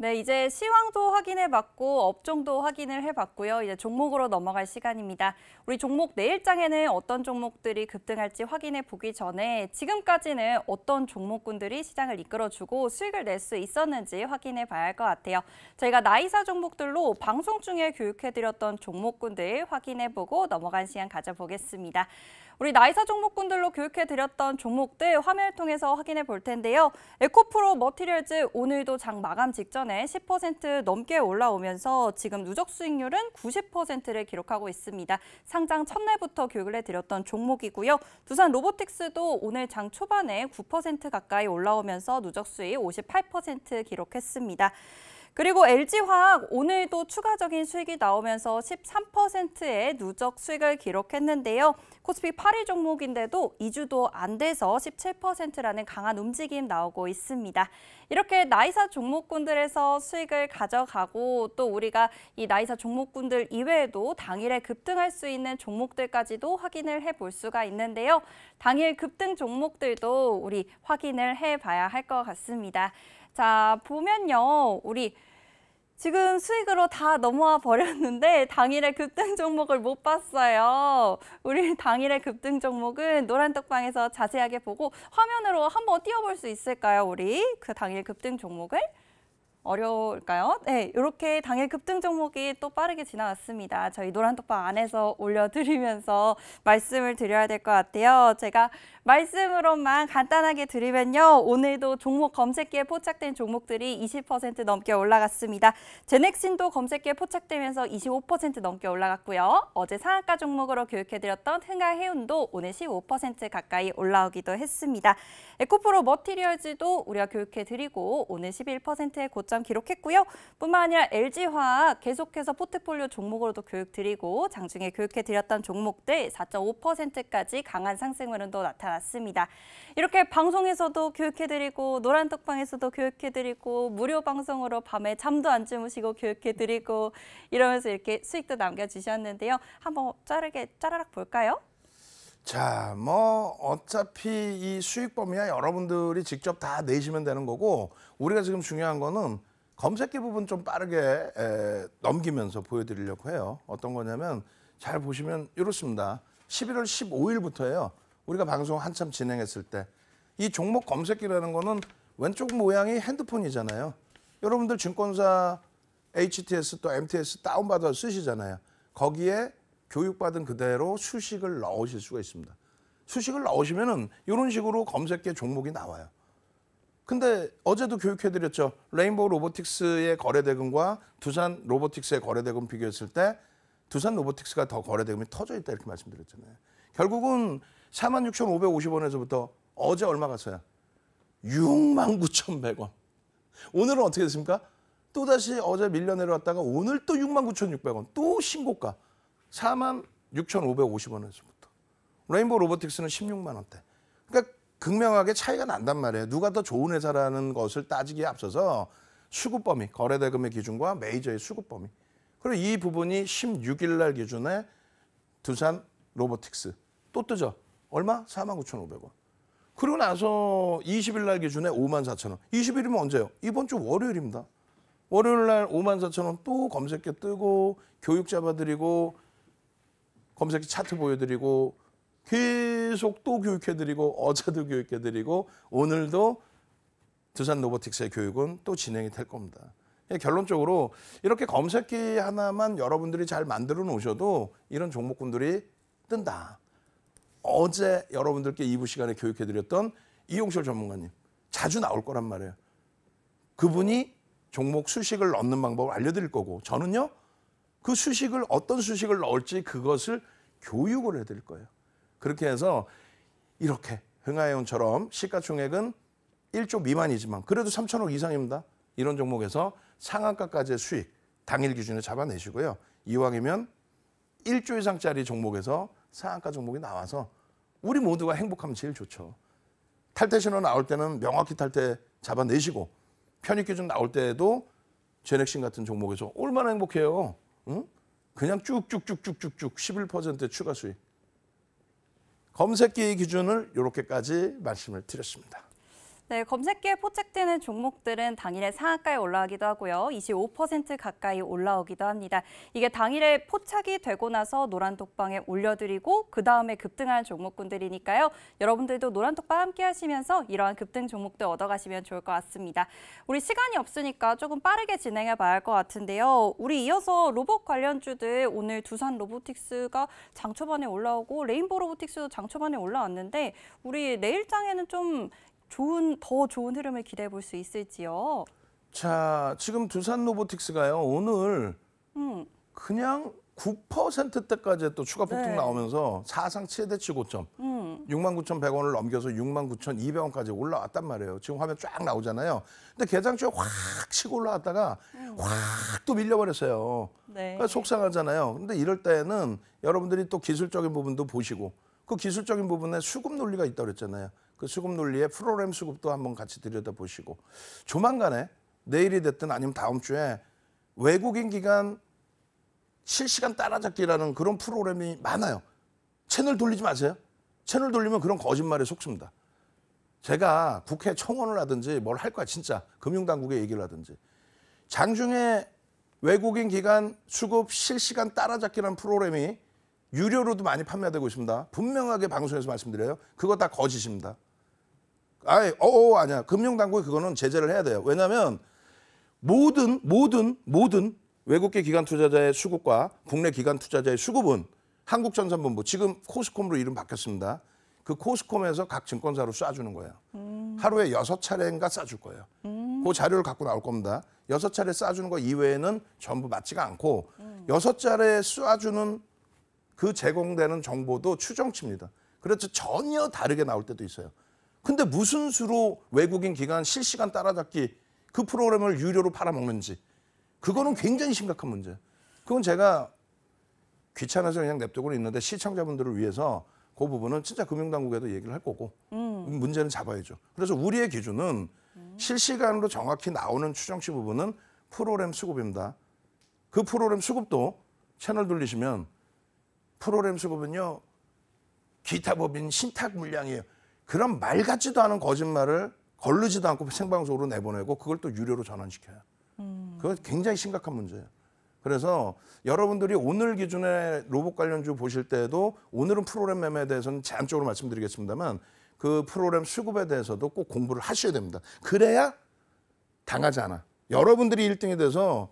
네, 이제 시황도 확인해 봤고 업종도 확인을 해 봤고요. 이제 종목으로 넘어갈 시간입니다. 우리 종목 내일장에는 어떤 종목들이 급등할지 확인해 보기 전에 지금까지는 어떤 종목군들이 시장을 이끌어 주고 수익을 낼 수 있었는지 확인해 봐야 할 것 같아요. 저희가 나이사 종목들로 방송 중에 교육해 드렸던 종목군들 확인해 보고 넘어간 시간 가져보겠습니다. 우리 나이사 종목군들로 교육해드렸던 종목들 화면을 통해서 확인해 볼 텐데요. 에코프로 머티리얼즈 오늘도 장 마감 직전에 10% 넘게 올라오면서 지금 누적 수익률은 90%를 기록하고 있습니다. 상장 첫날부터 교육을 해드렸던 종목이고요. 두산 로보틱스도 오늘 장 초반에 9% 가까이 올라오면서 누적 수익 58% 기록했습니다. 그리고 LG화학 오늘도 추가적인 수익이 나오면서 13%의 누적 수익을 기록했는데요. 코스피 8위 종목인데도 2주도 안 돼서 17%라는 강한 움직임 나오고 있습니다. 이렇게 나이사 종목군들에서 수익을 가져가고 또 우리가 이 나이사 종목군들 이외에도 당일에 급등할 수 있는 종목들까지도 확인을 해 볼 수가 있는데요. 당일 급등 종목들도 우리 확인을 해 봐야 할 것 같습니다. 자, 보면요. 우리 지금 수익으로 다 넘어와 버렸는데 당일의 급등 종목을 못 봤어요. 우리 당일의 급등 종목은 노란떡방에서 자세하게 보고 화면으로 한번 띄워볼 수 있을까요, 우리? 그 당일 급등 종목을? 어려울까요? 네, 이렇게 당일 급등 종목이 또 빠르게 지나왔습니다. 저희 노란 톡방 안에서 올려드리면서 말씀을 드려야 될 것 같아요. 제가 말씀으로만 간단하게 드리면요. 오늘도 종목 검색기에 포착된 종목들이 20% 넘게 올라갔습니다. 제넥신도 검색기에 포착되면서 25% 넘게 올라갔고요. 어제 상한가 종목으로 교육해드렸던 흥아해운도 오늘 15% 가까이 올라오기도 했습니다. 에코프로 머티리얼즈도 우리가 교육해드리고 오늘 11%의 고점 고점 기록했고요. 뿐만 아니라 LG화학 계속해서 포트폴리오 종목으로도 교육 드리고 장중에 교육해 드렸던 종목들 4.5%까지 강한 상승 흐름도 나타났습니다. 이렇게 방송에서도 교육해 드리고 노란 떡방에서도 교육해 드리고 무료 방송으로 밤에 잠도 안 주무시고 교육해 드리고 이러면서 이렇게 수익도 남겨 주셨는데요. 한번 뭐 자르게 짜라락 볼까요? 자, 뭐 어차피 이 수익 범위야 여러분들이 직접 다 내시면 되는 거고 우리가 지금 중요한 거는 검색기 부분 좀 빠르게 에, 넘기면서 보여드리려고 해요. 어떤 거냐면 잘 보시면 이렇습니다. 11월 15일부터예요. 우리가 방송 한참 진행했을 때 이 종목 검색기라는 거는 왼쪽 모양이 핸드폰이잖아요. 여러분들 증권사 HTS 또 MTS 다운받아 쓰시잖아요. 거기에 교육받은 그대로 수식을 넣으실 수가 있습니다. 수식을 넣으시면은 이런 식으로 검색계 종목이 나와요. 근데 어제도 교육해드렸죠. 레인보우 로보틱스의 거래대금과 두산 로보틱스의 거래대금 비교했을 때 두산 로보틱스가 더 거래대금이 터져 있다 이렇게 말씀드렸잖아요. 결국은 46,550원에서부터 어제 얼마 갔어요? 69,100원. 오늘은 어떻게 됐습니까? 또다시 어제 밀려 내려왔다가 오늘 또 69,600원. 또 신고가. 4만 6,550원 에서부터. 레인보우 로보틱스는 16만 원대. 그러니까 극명하게 차이가 난단 말이에요. 누가 더 좋은 회사라는 것을 따지기에 앞서서 수급 범위, 거래 대금의 기준과 메이저의 수급 범위. 그리고 이 부분이 16일 날 기준에 두산 로보틱스 또 뜨죠. 얼마? 49,500원. 그리고 나서 20일 날 기준에 54,000원. 20일이면 언제요? 이번 주 월요일입니다. 월요일 날 54,000원 또 검색해 뜨고 교육 잡아드리고 검색기 차트 보여드리고 계속 또 교육해드리고 어제도 교육해드리고 오늘도 두산 로보틱스의 교육은 또 진행이 될 겁니다. 예, 결론적으로 이렇게 검색기 하나만 여러분들이 잘 만들어 놓으셔도 이런 종목군들이 뜬다. 어제 여러분들께 2부 시간에 교육해드렸던 이용철 전문가님 자주 나올 거란 말이에요. 그분이 종목 수식을 넣는 방법을 알려드릴 거고 저는요 그 수식을 어떤 수식을 넣을지 그것을 교육을 해드릴 거예요. 그렇게 해서 이렇게 흥하해온처럼 시가총액은 1조 미만이지만 그래도 3천억 이상입니다. 이런 종목에서 상한가까지의 수익 당일 기준에 잡아내시고요. 이왕이면 1조 이상짜리 종목에서 상한가 종목이 나와서 우리 모두가 행복하면 제일 좋죠. 탈퇴 신호 나올 때는 명확히 탈퇴 잡아내시고 편입 기준 나올 때에도 제넥신 같은 종목에서 얼마나 행복해요. 응? 그냥 쭉쭉쭉쭉쭉쭉 11% 추가 수익. 검색기의 기준을 이렇게까지 말씀을 드렸습니다. 네, 검색기에 포착되는 종목들은 당일에 상한가에 올라가기도 하고요. 25% 가까이 올라오기도 합니다. 이게 당일에 포착이 되고 나서 노란 독방에 올려드리고 그 다음에 급등한 종목군들이니까요. 여러분들도 노란 독방 함께 하시면서 이러한 급등 종목들 얻어가시면 좋을 것 같습니다. 우리 시간이 없으니까 조금 빠르게 진행해 봐야 할 것 같은데요. 우리 이어서 로봇 관련주들 오늘 두산 로보틱스가 장 초반에 올라오고 레인보 로보틱스도 장 초반에 올라왔는데 우리 내일장에는 좀 좋은 더 좋은 흐름을 기대해 볼 수 있을지요. 자, 지금 두산 로보틱스가요. 오늘 음. 그냥 9%대까지 또 추가 폭등 네. 나오면서 사상 최대 치고점 음. 69,100원을 넘겨서 69,200원까지 올라왔단 말이에요. 지금 화면 쫙 나오잖아요. 근데 개장주에 확 치고 올라왔다가 음. 확또 밀려버렸어요. 네. 그러니까 속상하잖아요. 근데 이럴 때는 여러분들이 또 기술적인 부분도 보시고 그 기술적인 부분에 수급 논리가 있다고 그잖아요 그 수급 논리에 프로그램 수급도 한번 같이 들여다보시고 조만간에 내일이 됐든 아니면 다음 주에 외국인 기간 실시간 따라잡기라는 그런 프로그램이 많아요. 채널 돌리지 마세요. 채널 돌리면 그런 거짓말에 속습니다. 제가 국회 청원을 하든지 뭘 할 거야 진짜 금융당국에 얘기를 하든지 장중에 외국인 기간 수급 실시간 따라잡기라는 프로그램이 유료로도 많이 판매되고 있습니다. 분명하게 방송에서 말씀드려요. 그거 다 거짓입니다. 아예 어, 어 아니야. 금융당국이 그거는 제재를 해야 돼요. 왜냐하면 모든 모든 모든 외국계 기관 투자자의 수급과 국내 기관 투자자의 수급은 한국전산본부 지금 코스콤으로 이름 바뀌었습니다. 그 코스콤에서 각 증권사로 쏴주는 거예요. 음. 하루에 여섯 차례인가 쏴줄 거예요. 음. 그 자료를 갖고 나올 겁니다. 여섯 차례 쏴주는 거 이외에는 전부 맞지가 않고 음. 여섯 음. 차례 쏴주는 그 제공되는 정보도 추정치입니다. 그렇죠 전혀 다르게 나올 때도 있어요. 근데 무슨 수로 외국인 기관 실시간 따라잡기 그 프로그램을 유료로 팔아먹는지 그거는 굉장히 심각한 문제. 그건 제가 귀찮아서 그냥 냅두고 있는데 시청자분들을 위해서 그 부분은 진짜 금융당국에도 얘기를 할 거고 음. 문제는 잡아야죠. 그래서 우리의 기준은 음. 실시간으로 정확히 나오는 추정치 부분은 프로그램 수급입니다. 그 프로그램 수급도 채널 돌리시면 프로그램 수급은요 기타 법인 신탁 물량이에요. 그런 말 같지도 않은 거짓말을 걸르지도 않고 생방송으로 내보내고 그걸 또 유료로 전환시켜요. 음. 그건 굉장히 심각한 문제예요. 그래서 여러분들이 오늘 기준에 로봇 관련주 보실 때도 오늘은 프로그램 매매에 대해서는 제한적으로 말씀드리겠습니다만 그 프로그램 수급에 대해서도 꼭 공부를 하셔야 됩니다. 그래야 당하지 않아. 여러분들이 일등이 돼서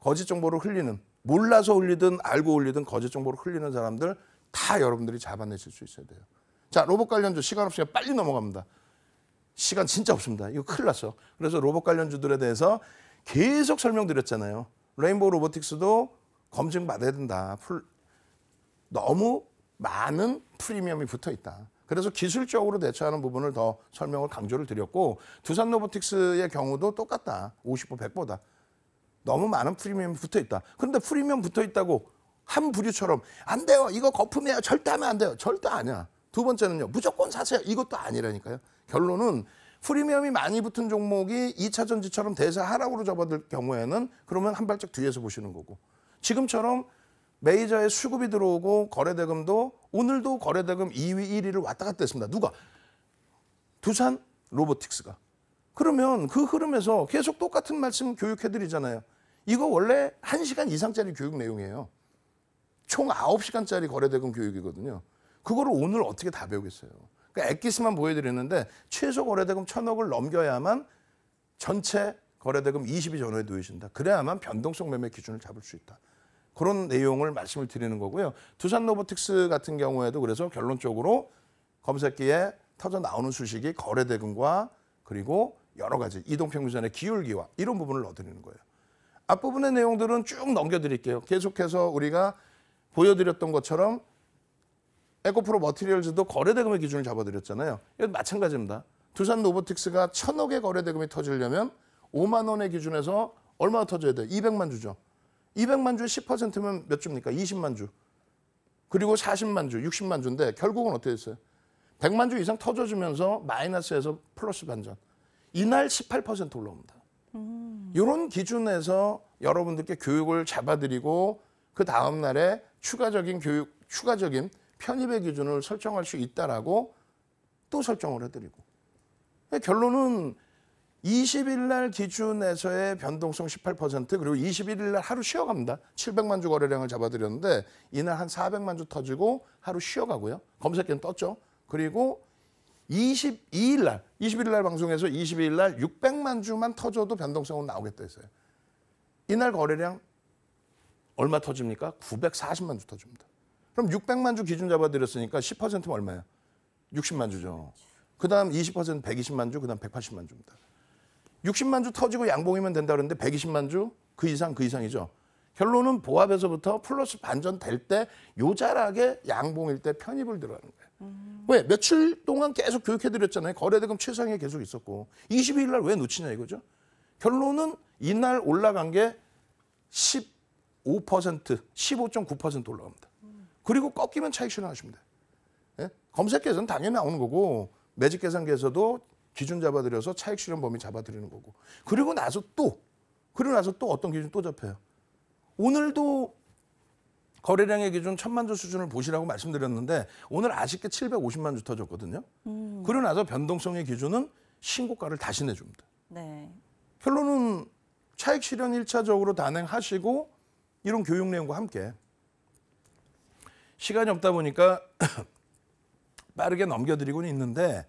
거짓 정보를 흘리는 몰라서 흘리든 알고 흘리든 거짓 정보를 흘리는 사람들 다 여러분들이 잡아내실 수 있어야 돼요. 자, 로봇 관련주 시간 없으니 빨리 넘어갑니다. 시간 진짜 없습니다. 이거 큰일 났어. 그래서 로봇 관련주들에 대해서 계속 설명드렸잖아요. 레인보우 로보틱스도 검증받아야 된다. 풀, 너무 많은 프리미엄이 붙어 있다. 그래서 기술적으로 대처하는 부분을 더 설명을 강조를 드렸고 두산 로보틱스의 경우도 똑같다. 50% 100보다. 너무 많은 프리미엄이 붙어 있다. 그런데 프리미엄 붙어 있다고 한 부류처럼 안 돼요. 이거 거품이에요. 절대 하면 안 돼요. 절대 아니야. 두 번째는요. 무조건 사세요. 이것도 아니라니까요. 결론은 프리미엄이 많이 붙은 종목이 2차 전지처럼 대세 하락으로 접어들 경우에는 그러면 한 발짝 뒤에서 보시는 거고 지금처럼 메이저의 수급이 들어오고 거래대금도 오늘도 거래대금 2위 1위를 왔다 갔다 했습니다. 누가? 두산 로보틱스가. 그러면 그 흐름에서 계속 똑같은 말씀 교육해드리잖아요. 이거 원래 1시간 이상짜리 교육 내용이에요. 총 9시간짜리 거래대금 교육이거든요. 그거를 오늘 어떻게 다 배우겠어요. 그러니까 액기스만 보여드렸는데 최소 거래대금 천억을 넘겨야만 전체 거래대금 20이 전후에 놓여진다. 그래야만 변동성 매매 기준을 잡을 수 있다. 그런 내용을 말씀을 드리는 거고요. 두산 로보틱스 같은 경우에도 그래서 결론적으로 검색기에 터져 나오는 수식이 거래대금과 그리고 여러 가지 이동평균선의 기울기와 이런 부분을 넣어드리는 거예요. 앞부분의 내용들은 쭉 넘겨드릴게요. 계속해서 우리가 보여드렸던 것처럼 에코프로 머티리얼즈도 거래대금의 기준을 잡아드렸잖아요. 이건 마찬가지입니다. 두산 로보틱스가 천억의 거래대금이 터지려면 5만 원의 기준에서 얼마 터져야 돼? 200만 주죠. 200만 주에 10%면 몇 주입니까? 20만 주. 그리고 40만 주, 60만 주인데 결국은 어떻게 됐어요? 100만 주 이상 터져주면서 마이너스에서 플러스 반전. 이날 18% 올라옵니다. 음. 이런 기준에서 여러분들께 교육을 잡아드리고 그 다음 날에 추가적인 교육, 추가적인 편입의 기준을 설정할 수 있다라고 또 설정을 해드리고 그러니까 결론은 20일 날 기준에서의 변동성 18% 그리고 21일 날 하루 쉬어갑니다. 700만 주 거래량을 잡아드렸는데 이날 한 400만 주 터지고 하루 쉬어가고요. 검색기는 떴죠. 그리고 22일 날, 21일 날 방송에서 22일 날 600만 주만 터져도 변동성은 나오겠다 했어요. 이날 거래량 얼마 터집니까? 940만 주 터집니다. 그럼 600만 주 기준 잡아드렸으니까 10%면 얼마야? 60만 주죠. 그다음 20% 120만 주, 그다음 180만 주입니다. 60만 주 터지고 양봉이면 된다 그러는데 120만 주 그 이상 그 이상이죠. 결론은 보합에서부터 플러스 반전 될 때 요자락에 양봉일 때 편입을 들어가는 거예요. 음. 왜? 며칠 동안 계속 교육해드렸잖아요. 거래대금 최상위 에 계속 있었고 22일 날 왜 놓치냐 이거죠. 결론은 이날 올라간 게 15%, 15.9% 올라갑니다. 그리고 꺾이면 차익 실현하시면 돼. 예? 검색 계산 당연히 나오는 거고 매직 계산기에서도 기준 잡아들여서 차익 실현 범위 잡아드리는 거고. 그리고 나서 또 그리고 나서 또 어떤 기준 또 잡혀요. 오늘도 거래량의 기준 천만 주 수준을 보시라고 말씀드렸는데 오늘 아쉽게 750만 주 터졌거든요. 음. 그리고 나서 변동성의 기준은 신고가를 다시 내줍니다. 네. 결론은 차익 실현 일차적으로 단행하시고 이런 교육 내용과 함께 시간이 없다 보니까 빠르게 넘겨드리고는 있는데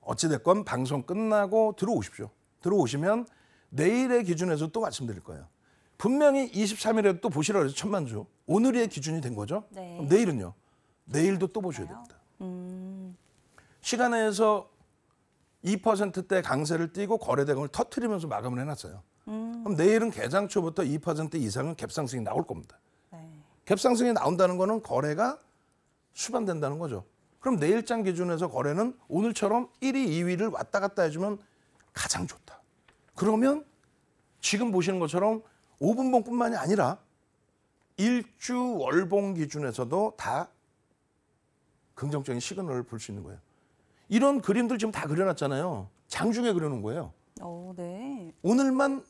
어찌됐건 방송 끝나고 들어오십시오. 들어오시면 내일의 기준에서 또 말씀드릴 거예요. 분명히 23일에 또 보시라 고래서 천만 주. 오늘의 기준이 된 거죠. 네. 그럼 내일은요. 내일도 또 보셔야 됩니다. 음. 시간에서 2%대 강세를 띄고 거래대금을 터트리면서 마감을 해놨어요. 음. 그럼 내일은 개장 초부터 2% 이상은 갭상승이 나올 겁니다. 갭상승이 나온다는 거는 거래가 수반된다는 거죠. 그럼 내일장 기준에서 거래는 오늘처럼 1위, 2위를 왔다 갔다 해주면 가장 좋다. 그러면 지금 보시는 것처럼 5분봉뿐만이 아니라 일주 월봉 기준에서도 다 긍정적인 시그널을 볼 수 있는 거예요. 이런 그림들 지금 다 그려놨잖아요. 장중에 그려놓은 거예요. 오, 어, 네. 오늘만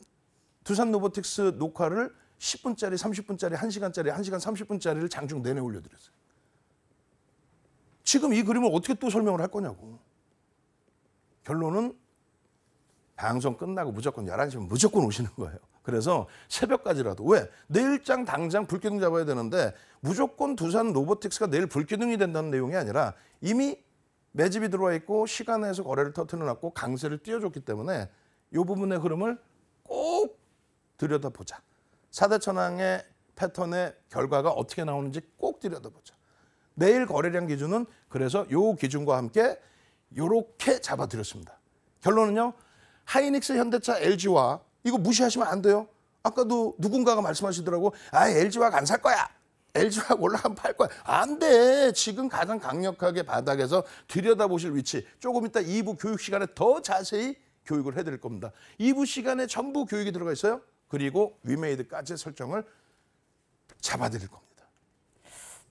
두산 로보틱스 녹화를 10분짜리, 30분짜리, 1시간짜리, 1시간 30분짜리를 장중 내내 올려드렸어요. 지금 이 그림을 어떻게 또 설명을 할 거냐고. 결론은 방송 끝나고 무조건 11시면 무조건 오시는 거예요. 그래서 새벽까지라도 왜 내일장 당장 불기둥 잡아야 되는데 무조건 두산 로보틱스가 내일 불기둥이 된다는 내용이 아니라 이미 매집이 들어와 있고 시간에서 거래를 터트려 놨고 강세를 띄워줬기 때문에 이 부분의 흐름을 꼭 들여다보자. 사대천왕의 패턴의 결과가 어떻게 나오는지 꼭 들여다보자. 내일 거래량 기준은 그래서 요 기준과 함께 요렇게 잡아드렸습니다. 결론은요. 하이닉스, 현대차, LG와 이거 무시하시면 안 돼요. 아까도 누군가가 말씀하시더라고. 아, LG와 안살 거야. LG와 올라가면 팔 거야. 안 돼. 지금 가장 강력하게 바닥에서 들여다보실 위치. 조금 이따 2부 교육 시간에 더 자세히 교육을 해드릴 겁니다. 2부 시간에 전부 교육이 들어가 있어요. 그리고 위메이드까지 설정을 잡아드릴 겁니다.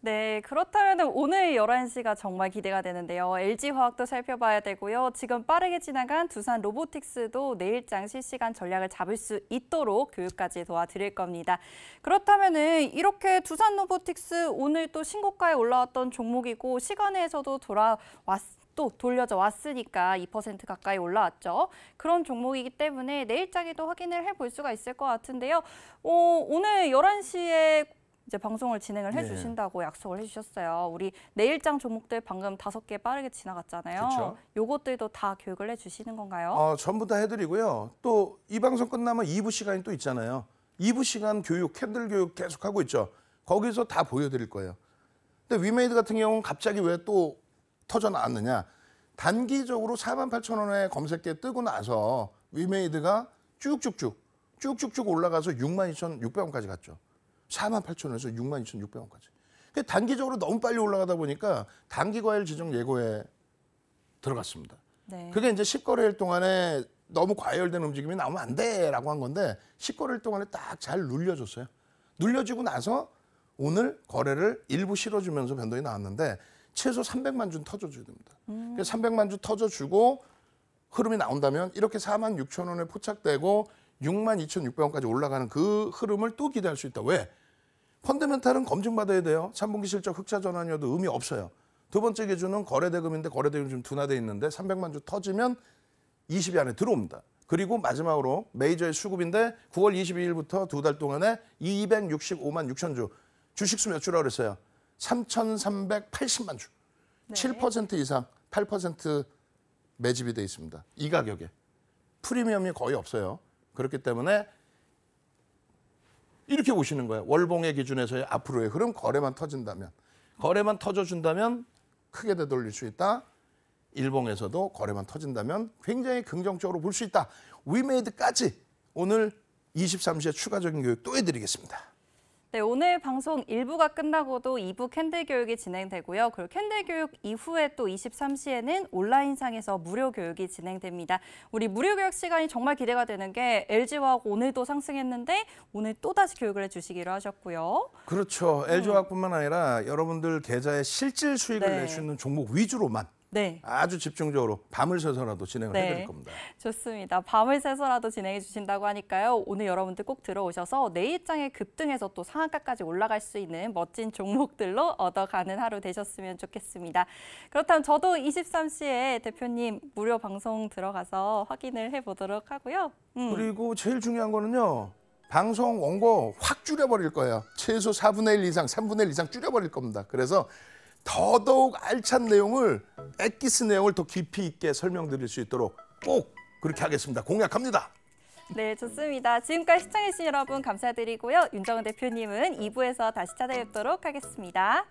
네, 그렇다면 오늘 11시가 정말 기대가 되는데요. LG화학도 살펴봐야 되고요. 지금 빠르게 지나간 두산 로보틱스도 내일장 실시간 전략을 잡을 수 있도록 교육까지 도와드릴 겁니다. 그렇다면 이렇게 두산 로보틱스 오늘 또 신고가에 올라왔던 종목이고 시간에서도 돌아왔 또 돌려져 왔으니까 2% 가까이 올라왔죠. 그런 종목이기 때문에 내일짜에도 확인을 해볼 수가 있을 것 같은데요. 어, 오늘 11시에 이제 방송을 진행을 네. 해주신다고 네. 약속을 해주셨어요. 우리 내일장 종목들 방금 다섯 개 빠르게 지나갔잖아요. 요것들도 다 교육을 해주시는 건가요? 어, 전부 다 해드리고요. 또 이 방송 끝나면 2부 시간이 또 있잖아요. 2부 시간 교육, 캔들 교육 계속하고 있죠. 거기서 다 보여드릴 거예요. 근데 위메이드 같은 경우는 갑자기 왜또 터져 나왔느냐. 단기적으로 4만 8천 원에 검색기에 뜨고 나서 위메이드가 쭉쭉쭉 쭉쭉쭉 올라가서 6만 2,600원까지 갔죠. 4만 8천 원에서 6만 2,600원까지. 그 단기적으로 너무 빨리 올라가다 보니까 단기 과열 지정 예고에 들어갔습니다. 네. 그게 이제 10거래일 동안에 너무 과열된 움직임이 나오면 안 돼라고 한 건데 10거래일 동안에 딱 잘 눌려줬어요. 눌려지고 나서 오늘 거래를 일부 실어주면서 변동이 나왔는데 최소 300만 주는 터져줘야 됩니다. 음. 그 300만 주 터져주고 흐름이 나온다면 이렇게 4만 6천 원에 포착되고 6만 2,600원까지 올라가는 그 흐름을 또 기대할 수 있다. 왜? 펀드멘탈은 검증받아야 돼요. 3분기 실적 흑자 전환이어도 의미 없어요. 두 번째 기준은 거래대금인데 거래대금 이좀 둔화돼 있는데 300만 주 터지면 20위 안에 들어옵니다. 그리고 마지막으로 메이저의 수급인데 9월 22일부터 두 달 동안에 265만 6천 주 주식수 몇 주라고 그랬어요? 3,380만 주. 네. 7% 이상, 8% 매집이 돼 있습니다. 이 가격에. 프리미엄이 거의 없어요. 그렇기 때문에 이렇게 보시는 거예요. 월봉의 기준에서의 앞으로의 흐름 거래만 터진다면. 거래만 터져준다면 크게 되돌릴 수 있다. 일봉에서도 거래만 터진다면 굉장히 긍정적으로 볼 수 있다. 위메이드까지 오늘 23시에 추가적인 교육 또 해드리겠습니다. 네, 오늘 방송 1부가 끝나고도 2부 캔들 교육이 진행되고요. 그리고 캔들 교육 이후에 또 23시에는 온라인상에서 무료 교육이 진행됩니다. 우리 무료 교육 시간이 정말 기대가 되는 게 LG화학 오늘도 상승했는데 오늘 또다시 교육을 해주시기로 하셨고요. 그렇죠. LG화학뿐만 음. 아니라 여러분들 계좌에 실질 수익을 네. 낼수 있는 종목 위주로만 네. 아주 집중적으로 밤을 새서라도 진행을 네. 해드릴 겁니다. 좋습니다. 밤을 새서라도 진행해 주신다고 하니까요. 오늘 여러분들 꼭 들어오셔서 내 입장에 급등해서 또 상한가까지 올라갈 수 있는 멋진 종목들로 얻어가는 하루 되셨으면 좋겠습니다. 그렇다면 저도 23시에 대표님 무료 방송 들어가서 확인을 해보도록 하고요. 음. 그리고 제일 중요한 거는요. 방송 원고 확 줄여버릴 거예요. 최소 4분의 1 이상, 3분의 1 이상 줄여버릴 겁니다. 그래서 더더욱 알찬 내용을 엑기스 내용을 더 깊이 있게 설명드릴 수 있도록 꼭 그렇게 하겠습니다. 공약합니다. 네, 좋습니다. 지금까지 시청해주신 여러분 감사드리고요. 윤정은 대표님은 2부에서 다시 찾아뵙도록 하겠습니다.